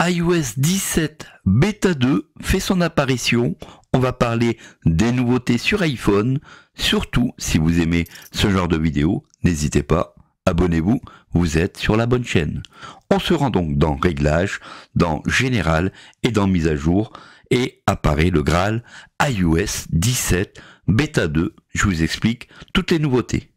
iOS 17 Beta 2 fait son apparition. On va parler des nouveautés sur iPhone. Surtout, si vous aimez ce genre de vidéo, n'hésitez pas, abonnez-vous, vous êtes sur la bonne chaîne. On se rend donc dans Réglages, dans Général et dans Mise à jour et apparaît le Graal iOS 17 Beta 2. Je vous explique toutes les nouveautés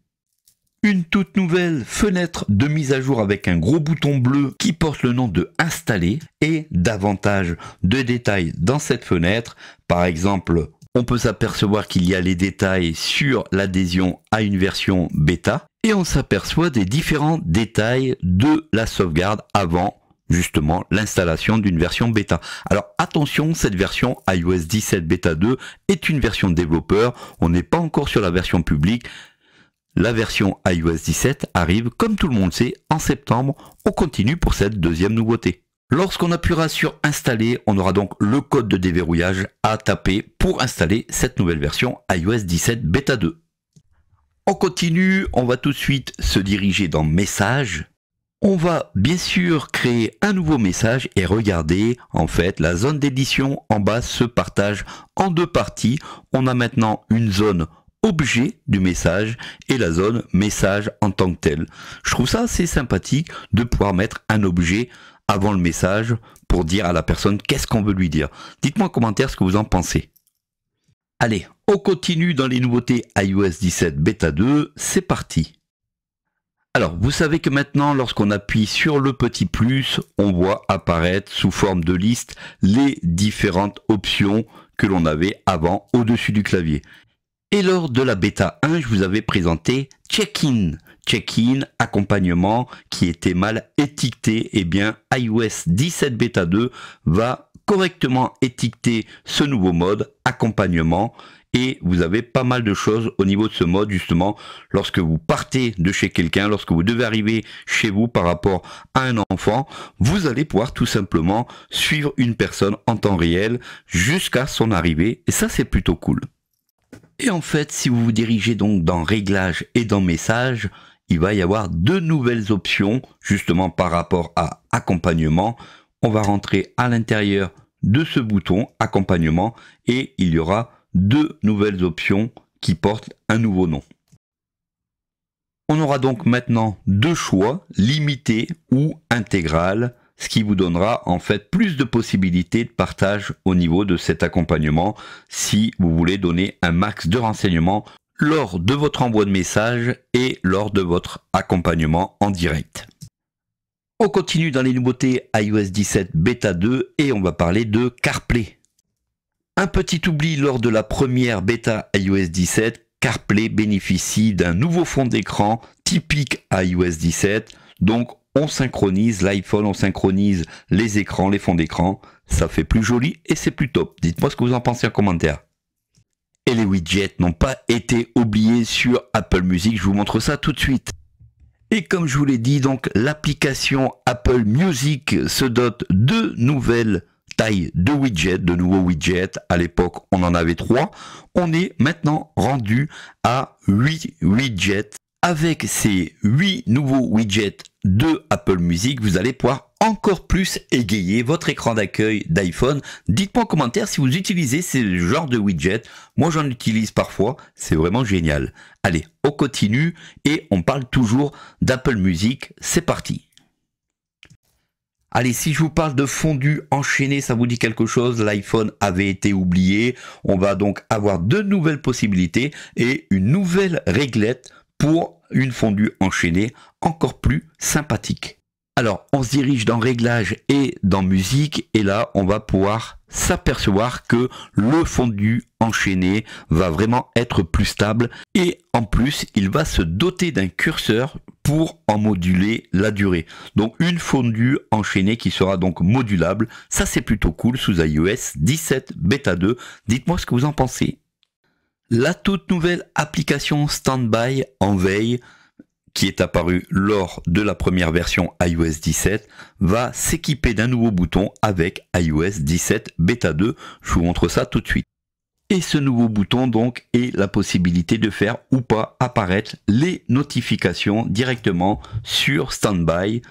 une toute nouvelle fenêtre de mise à jour avec un gros bouton bleu qui porte le nom de installer et davantage de détails dans cette fenêtre. Par exemple, on peut s'apercevoir qu'il y a les détails sur l'adhésion à une version bêta et on s'aperçoit des différents détails de la sauvegarde avant justement l'installation d'une version bêta. Alors attention, cette version iOS 17 bêta 2 est une version développeur, on n'est pas encore sur la version publique, la version iOS 17 arrive, comme tout le monde sait, en septembre. On continue pour cette deuxième nouveauté. Lorsqu'on appuiera sur installer, on aura donc le code de déverrouillage à taper pour installer cette nouvelle version iOS 17 Beta 2. On continue, on va tout de suite se diriger dans Messages. On va bien sûr créer un nouveau message et regarder en fait la zone d'édition en bas se partage en deux parties. On a maintenant une zone objet du message et la zone message en tant que tel. Je trouve ça assez sympathique de pouvoir mettre un objet avant le message pour dire à la personne qu'est-ce qu'on veut lui dire. Dites-moi en commentaire ce que vous en pensez. Allez, on continue dans les nouveautés iOS 17 Beta 2, c'est parti. Alors, vous savez que maintenant, lorsqu'on appuie sur le petit plus, on voit apparaître sous forme de liste les différentes options que l'on avait avant au-dessus du clavier. Et lors de la bêta 1, je vous avais présenté Check-in. Check-in, accompagnement, qui était mal étiqueté. Eh bien, iOS 17 bêta 2 va correctement étiqueter ce nouveau mode, accompagnement. Et vous avez pas mal de choses au niveau de ce mode, justement, lorsque vous partez de chez quelqu'un, lorsque vous devez arriver chez vous par rapport à un enfant, vous allez pouvoir tout simplement suivre une personne en temps réel jusqu'à son arrivée. Et ça, c'est plutôt cool. Et en fait, si vous vous dirigez donc dans Réglages et dans Messages, il va y avoir deux nouvelles options, justement par rapport à Accompagnement. On va rentrer à l'intérieur de ce bouton Accompagnement et il y aura deux nouvelles options qui portent un nouveau nom. On aura donc maintenant deux choix, limité ou intégral ce qui vous donnera en fait plus de possibilités de partage au niveau de cet accompagnement si vous voulez donner un max de renseignements lors de votre envoi de message et lors de votre accompagnement en direct. On continue dans les nouveautés iOS 17 bêta 2 et on va parler de CarPlay. Un petit oubli lors de la première bêta iOS 17, CarPlay bénéficie d'un nouveau fond d'écran typique iOS 17, donc on synchronise l'iPhone, on synchronise les écrans, les fonds d'écran. Ça fait plus joli et c'est plus top. Dites-moi ce que vous en pensez en commentaire. Et les widgets n'ont pas été oubliés sur Apple Music. Je vous montre ça tout de suite. Et comme je vous l'ai dit, donc l'application Apple Music se dote de nouvelles tailles de widgets, de nouveaux widgets. À l'époque, on en avait trois. On est maintenant rendu à 8 widgets. Avec ces 8 nouveaux widgets de Apple Music, vous allez pouvoir encore plus égayer votre écran d'accueil d'iPhone. Dites-moi en commentaire si vous utilisez ce genre de widget. Moi, j'en utilise parfois. C'est vraiment génial. Allez, on continue et on parle toujours d'Apple Music. C'est parti. Allez, si je vous parle de fondu enchaîné, ça vous dit quelque chose L'iPhone avait été oublié. On va donc avoir de nouvelles possibilités et une nouvelle réglette pour une fondue enchaînée encore plus sympathique. Alors, on se dirige dans réglages et dans musique, et là, on va pouvoir s'apercevoir que le fondu enchaîné va vraiment être plus stable, et en plus, il va se doter d'un curseur pour en moduler la durée. Donc, une fondue enchaînée qui sera donc modulable, ça c'est plutôt cool sous iOS 17 Beta 2. Dites-moi ce que vous en pensez la toute nouvelle application Standby en veille qui est apparue lors de la première version iOS 17 va s'équiper d'un nouveau bouton avec iOS 17 Beta 2. Je vous montre ça tout de suite. Et ce nouveau bouton donc est la possibilité de faire ou pas apparaître les notifications directement sur Standby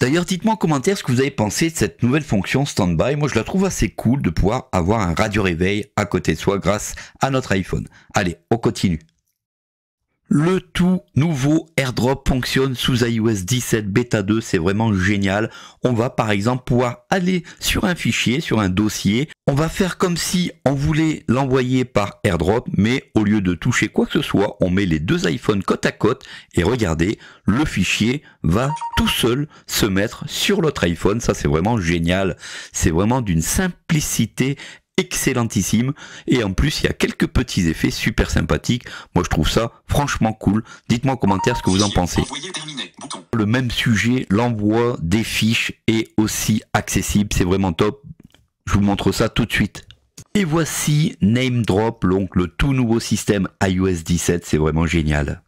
D'ailleurs, dites-moi en commentaire ce que vous avez pensé de cette nouvelle fonction Standby. Moi, je la trouve assez cool de pouvoir avoir un radio réveil à côté de soi grâce à notre iPhone. Allez, on continue. Le tout nouveau airdrop fonctionne sous iOS 17 Beta 2, c'est vraiment génial. On va par exemple pouvoir aller sur un fichier, sur un dossier, on va faire comme si on voulait l'envoyer par airdrop, mais au lieu de toucher quoi que ce soit, on met les deux iPhones côte à côte et regardez, le fichier va tout seul se mettre sur l'autre iPhone, ça c'est vraiment génial. C'est vraiment d'une simplicité excellentissime. Et en plus, il y a quelques petits effets super sympathiques. Moi, je trouve ça franchement cool. Dites-moi en commentaire ce que vous en pensez. Le même sujet, l'envoi des fiches est aussi accessible. C'est vraiment top. Je vous montre ça tout de suite. Et voici Name Drop, donc le tout nouveau système iOS 17. C'est vraiment génial.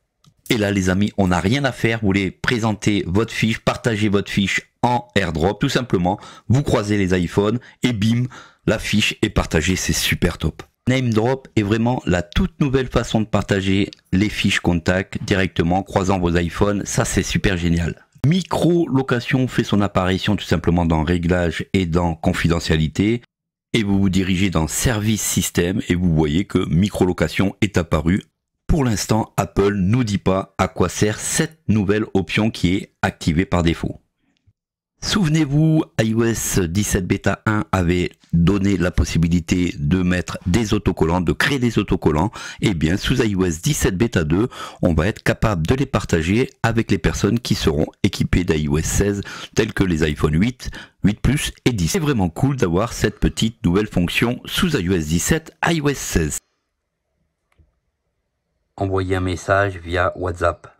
Et là, les amis, on n'a rien à faire. Vous voulez présenter votre fiche, partager votre fiche en airdrop, tout simplement. Vous croisez les iPhones et bim, la fiche est partagée, c'est super top. NameDrop est vraiment la toute nouvelle façon de partager les fiches contacts directement croisant vos iPhones, ça c'est super génial. Micro location fait son apparition tout simplement dans réglages et dans confidentialité et vous vous dirigez dans service système et vous voyez que micro location est apparue. Pour l'instant, Apple nous dit pas à quoi sert cette nouvelle option qui est activée par défaut. Souvenez-vous, iOS 17 Beta 1 avait donné la possibilité de mettre des autocollants, de créer des autocollants. Eh bien, sous iOS 17 Beta 2, on va être capable de les partager avec les personnes qui seront équipées d'iOS 16, telles que les iPhone 8, 8 Plus et 10. C'est vraiment cool d'avoir cette petite nouvelle fonction sous iOS 17, iOS 16. Envoyer un message via WhatsApp.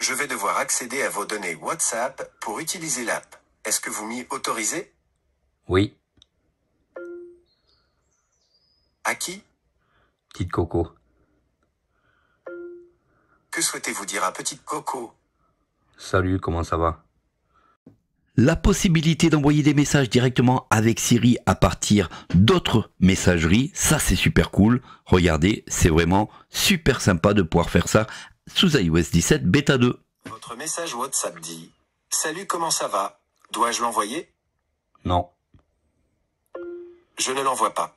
Je vais devoir accéder à vos données WhatsApp pour utiliser l'app. Est-ce que vous m'y autorisez Oui. À qui Petite Coco. Que souhaitez-vous dire à Petite Coco Salut, comment ça va la possibilité d'envoyer des messages directement avec Siri à partir d'autres messageries, ça c'est super cool. Regardez, c'est vraiment super sympa de pouvoir faire ça sous iOS 17 bêta 2. Votre message WhatsApp dit Salut, comment ça va Dois-je l'envoyer Non. Je ne l'envoie pas.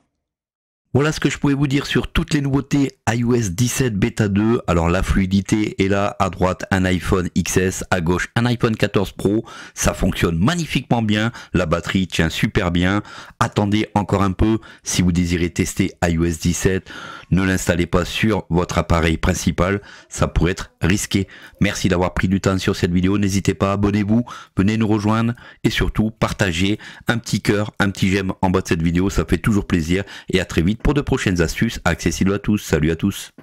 Voilà ce que je pouvais vous dire sur toutes les nouveautés iOS 17 Beta 2. Alors la fluidité est là, à droite un iPhone XS, à gauche un iPhone 14 Pro. Ça fonctionne magnifiquement bien, la batterie tient super bien. Attendez encore un peu si vous désirez tester iOS 17. Ne l'installez pas sur votre appareil principal, ça pourrait être risqué. Merci d'avoir pris du temps sur cette vidéo. N'hésitez pas, abonnez-vous, venez nous rejoindre et surtout partagez un petit cœur, un petit j'aime en bas de cette vidéo, ça fait toujours plaisir et à très vite pour de prochaines astuces accessibles à tous. Salut à tous